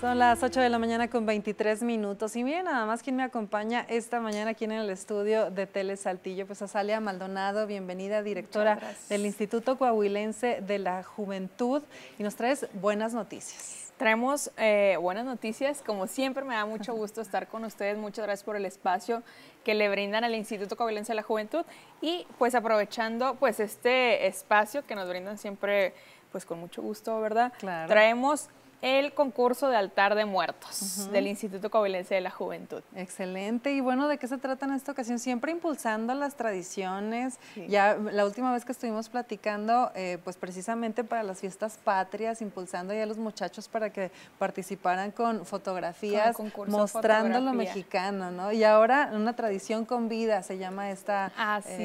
Son las 8 de la mañana con 23 minutos y miren nada más quien me acompaña esta mañana aquí en el estudio de Tele Saltillo, pues Azalia Maldonado, bienvenida directora del Instituto Coahuilense de la Juventud y nos traes buenas noticias. Traemos eh, buenas noticias, como siempre me da mucho gusto estar con ustedes, muchas gracias por el espacio que le brindan al Instituto Coahuilense de la Juventud y pues aprovechando pues este espacio que nos brindan siempre pues con mucho gusto, ¿verdad? Claro. Traemos el concurso de altar de muertos del Instituto Covilense de la Juventud. Excelente. Y bueno, ¿de qué se trata en esta ocasión? Siempre impulsando las tradiciones. Ya la última vez que estuvimos platicando, eh, pues precisamente para las fiestas patrias, impulsando ya a los muchachos para que participaran con fotografías, mostrando lo mexicano, ¿no? Y ahora una tradición con vida se llama esta, eh,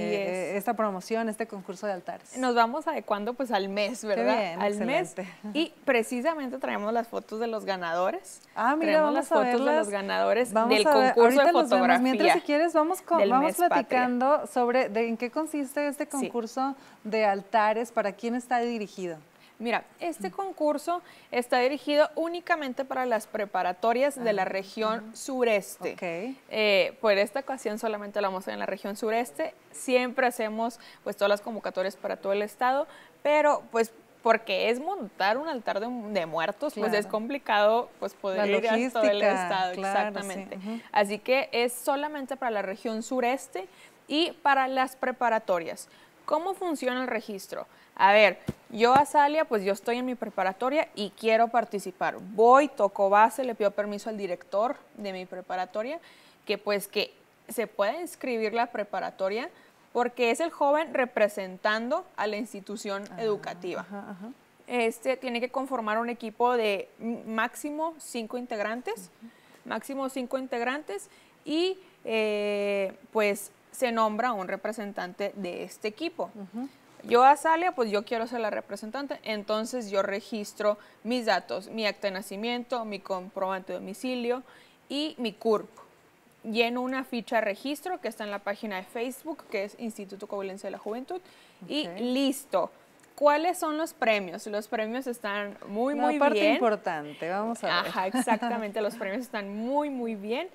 eh, esta promoción, este concurso de altares. Nos vamos adecuando pues al mes, ¿verdad? al mes. Y precisamente traemos las fotos de los ganadores. Ah, mira, vamos las fotos de los ganadores vamos del a ver. concurso de fotografía. Mientras si quieres vamos con, platicando sobre de, en qué consiste este concurso de altares, para quién está dirigido. Mira, este concurso está dirigido únicamente para las preparatorias de la ah, región sureste. Okay. Eh, por esta ocasión solamente lo vamos a en la región sureste. Siempre hacemos pues todas las convocatorias para todo el estado, pero pues porque es montar un altar de, muertos, pues es complicado pues poder ir a todo el estado, exactamente. Así que es solamente para la región sureste y para las preparatorias. ¿Cómo funciona el registro? A ver, yo Azalia, pues yo estoy en mi preparatoria y quiero participar. Voy, toco base, le pido permiso al director de mi preparatoria, que pues que se pueda inscribir la preparatoria, porque es el joven representando a la institución ah, educativa. Este tiene que conformar un equipo de máximo cinco integrantes, máximo cinco integrantes y eh, pues se nombra un representante de este equipo. Yo a pues yo quiero ser la representante, entonces yo registro mis datos, mi acta de nacimiento, mi comprobante de domicilio y mi CURP lleno una ficha registro que está en la página de Facebook, que es Instituto Covalencia de la Juventud, y listo. ¿Cuáles son los premios? Los premios están muy, la muy parte importante, vamos a ver. Ajá, exactamente, los premios están muy, muy bien.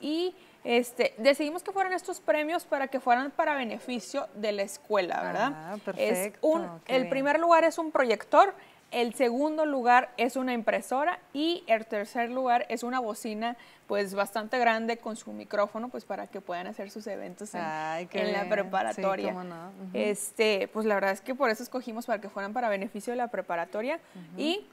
Y este, decidimos que fueran estos premios para que fueran para beneficio de la escuela, ¿verdad? Ah, perfecto. el primer lugar es un proyector, el segundo lugar es una impresora y el tercer lugar es una bocina pues bastante grande con su micrófono pues para que puedan hacer sus eventos en, la preparatoria. Este, pues la verdad es que por eso escogimos para que fueran para beneficio de la preparatoria y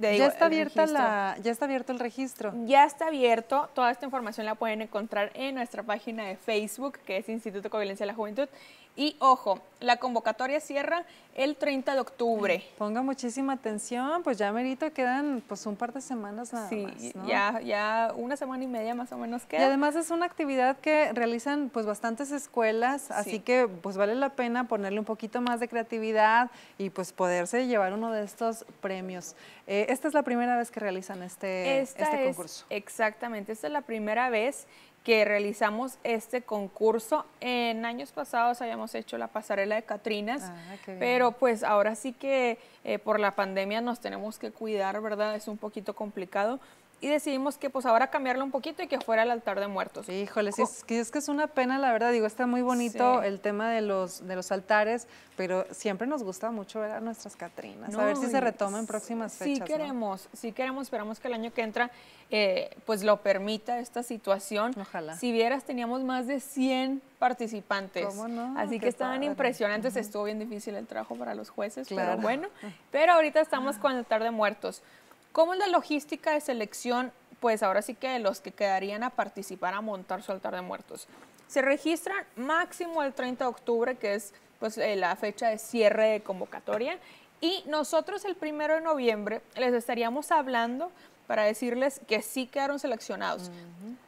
ya está abierto el registro. Ya está abierto. Toda esta información la pueden encontrar en nuestra página de Facebook, que es Instituto Violencia de la Juventud, y ojo, la convocatoria cierra el 30 de octubre. Ponga muchísima atención, pues ya merito quedan pues un par de semanas nada más. Sí, ya, ya una semana y media más o menos queda. Y además es una actividad que realizan pues bastantes escuelas, así que pues vale la pena ponerle un poquito más de creatividad y pues poderse llevar uno de estos premios. Eh, esta es la primera vez que realizan este, este concurso. exactamente, esta es la primera vez que realizamos este concurso. En años pasados habíamos hecho la pasarela de Catrinas, ah, pero pues ahora sí que eh, por la pandemia nos tenemos que cuidar, ¿verdad? Es un poquito complicado, y decidimos que pues ahora cambiarlo un poquito y que fuera el altar de muertos. Híjole, es, que es una pena, la verdad, digo, está muy bonito el tema de los, de los altares, pero siempre nos gusta mucho ver a nuestras Catrinas, a ver si se retoma en próximas fechas. Sí queremos, sí queremos, esperamos que el año que entra eh, pues lo permita esta situación. Ojalá. Si vieras, teníamos más de 100 participantes. ¿Cómo no? Así que estaban impresionantes, estuvo bien difícil el trabajo para los jueces, pero bueno, pero ahorita estamos ah. con el altar de muertos. ¿Cómo es la logística de selección? Pues ahora sí que los que quedarían a participar a montar su altar de muertos. Se registran máximo el 30 de octubre, que es pues, eh, la fecha de cierre de convocatoria. Y nosotros el primero de noviembre les estaríamos hablando para decirles que sí quedaron seleccionados.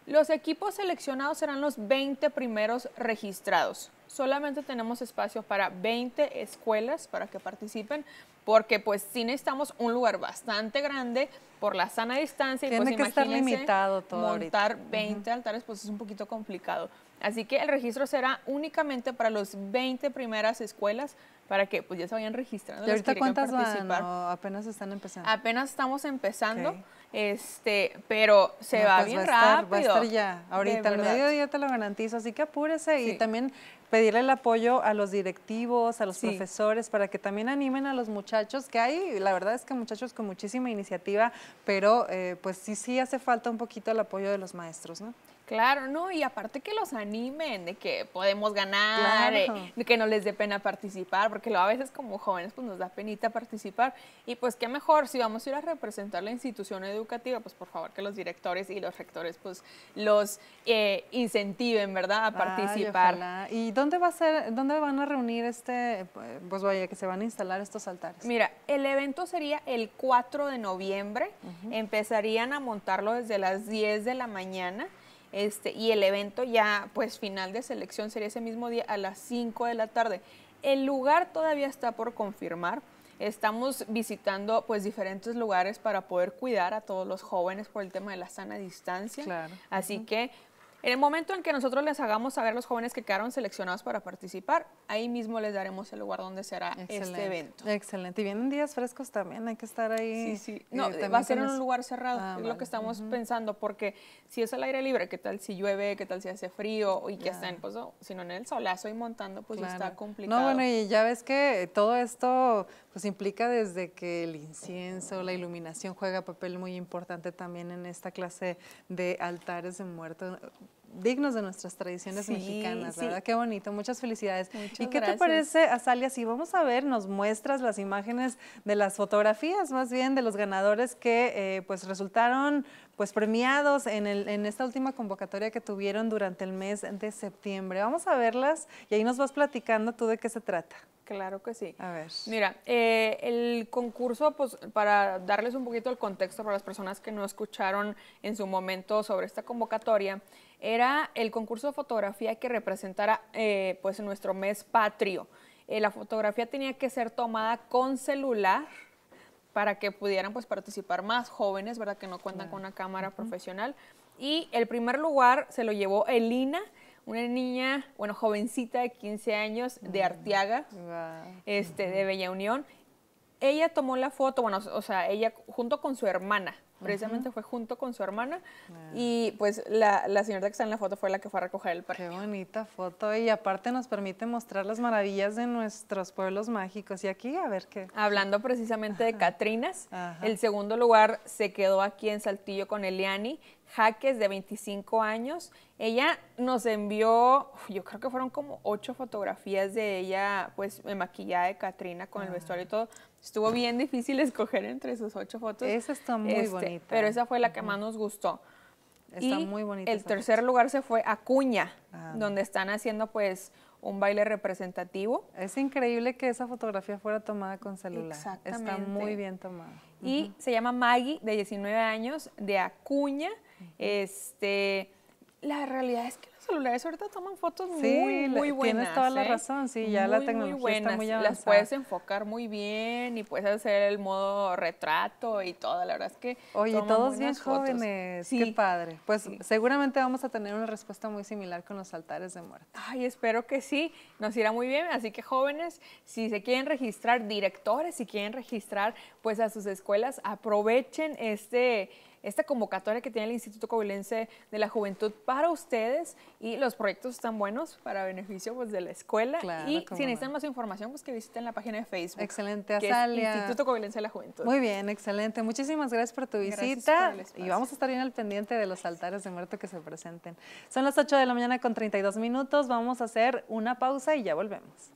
Los equipos seleccionados serán los 20 primeros registrados solamente tenemos espacio para 20 escuelas para que participen, porque pues sí necesitamos un lugar bastante grande por la sana distancia. y pues, que estar limitado todo. Montar 20 altares pues es un poquito complicado. Así que el registro será únicamente para los 20 primeras escuelas para que pues ya se vayan registrando. ¿Y ahorita cuántas van? apenas están empezando. Apenas estamos empezando, este, pero se va pues, bien a rápido. Va a estar ya, ahorita, al mediodía te lo garantizo, así que apúrese y también pedirle el apoyo a los directivos, a los profesores, para que también animen a los muchachos, que hay, la verdad es que muchachos con muchísima iniciativa, pero eh, pues sí, sí hace falta un poquito el apoyo de los maestros, ¿no? Claro, no, y aparte que los animen, de que podemos ganar, eh, de que no les dé pena participar, porque a veces como jóvenes pues nos da penita participar. Y pues qué mejor, si vamos a ir a representar la institución educativa, pues por favor que los directores y los rectores pues los eh, incentiven, ¿verdad? A participar. ¿Y dónde va a ser, dónde van a reunir este, pues vaya, que se van a instalar estos altares? Mira, el evento sería el 4 de noviembre, empezarían a montarlo desde las 10 de la mañana. Este, y el evento ya, pues final de selección sería ese mismo día a las 5 de la tarde. El lugar todavía está por confirmar. Estamos visitando pues diferentes lugares para poder cuidar a todos los jóvenes por el tema de la sana distancia. Claro. Así que en el momento en que nosotros les hagamos saber a los jóvenes que quedaron seleccionados para participar, ahí mismo les daremos el lugar donde será este evento. Excelente. Y vienen días frescos también, hay que estar ahí. Sí, sí. Eh, no, va a ser en un lugar cerrado, ah, es lo que estamos pensando, porque si es al aire libre, ¿qué tal si llueve? ¿Qué tal si hace frío? Y que estén, pues, no, en el solazo y montando, pues está complicado. No, bueno, y ya ves que todo esto pues implica desde que el incienso, la iluminación juega papel muy importante también en esta clase de altares de muertos dignos de nuestras tradiciones mexicanas, ¿verdad? Qué bonito, muchas felicidades. Muchas ¿Y qué te parece, Azalia, si vamos a ver, nos muestras las imágenes de las fotografías, más bien de los ganadores que eh, pues resultaron pues premiados en, el, en esta última convocatoria que tuvieron durante el mes de septiembre. Vamos a verlas y ahí nos vas platicando tú de qué se trata. Claro que sí. A ver. Mira, eh, el concurso, pues para darles un poquito el contexto para las personas que no escucharon en su momento sobre esta convocatoria, era el concurso de fotografía que representara eh, pues nuestro mes patrio. Eh, la fotografía tenía que ser tomada con celular para que pudieran pues participar más jóvenes, ¿verdad? Que no cuentan con una cámara profesional. Y el primer lugar se lo llevó Elina, una niña, bueno, jovencita de 15 años de Arteaga, este, de Bella Unión ella tomó la foto, bueno, o sea, ella junto con su hermana, precisamente fue junto con su hermana, y pues la, la, señora que está en la foto fue la que fue a recoger el parque. Qué bonita foto, y aparte nos permite mostrar las maravillas de nuestros pueblos mágicos, y aquí a ver qué. Hablando precisamente de Catrinas, el segundo lugar se quedó aquí en Saltillo con Eliani, Jaques de 25 años. Ella nos envió, yo creo que fueron como ocho fotografías de ella, pues maquillada de Catrina con el vestuario y todo. Estuvo bien difícil escoger entre sus ocho fotos. Esa está muy este, bonita. Pero esa fue la que más nos gustó. Está muy bonita. El tercer lugar se fue a Cuña, ah, donde están haciendo pues un baile representativo. Es increíble que esa fotografía fuera tomada con celular. Exactamente. Está muy bien tomada. Y se llama Maggie, de 19 años, de Acuña. Este la realidad es que los celulares ahorita toman fotos muy, muy buenas. Tienes toda la ¿eh? razón, sí, ya la tecnología muy está muy avanzada. Las puedes enfocar muy bien y puedes hacer el modo retrato y todo, la verdad es que Oye, todos bien jóvenes, qué padre. Pues seguramente vamos a tener una respuesta muy similar con los altares de muerte. Ay, espero que sí, nos irá muy bien, así que jóvenes, si se quieren registrar directores, si quieren registrar pues a sus escuelas, aprovechen este esta convocatoria que tiene el Instituto Covilense de la Juventud para ustedes y los proyectos están buenos para beneficio pues, de la escuela. y si necesitan más información, pues que visiten la página de Facebook. Excelente, Instituto Covilense de la Juventud. Muy bien, excelente. Muchísimas gracias por tu visita. y vamos a estar bien al pendiente de los altares de muerto que se presenten. Son las 8 de la mañana con 32 minutos. Vamos a hacer una pausa y ya volvemos.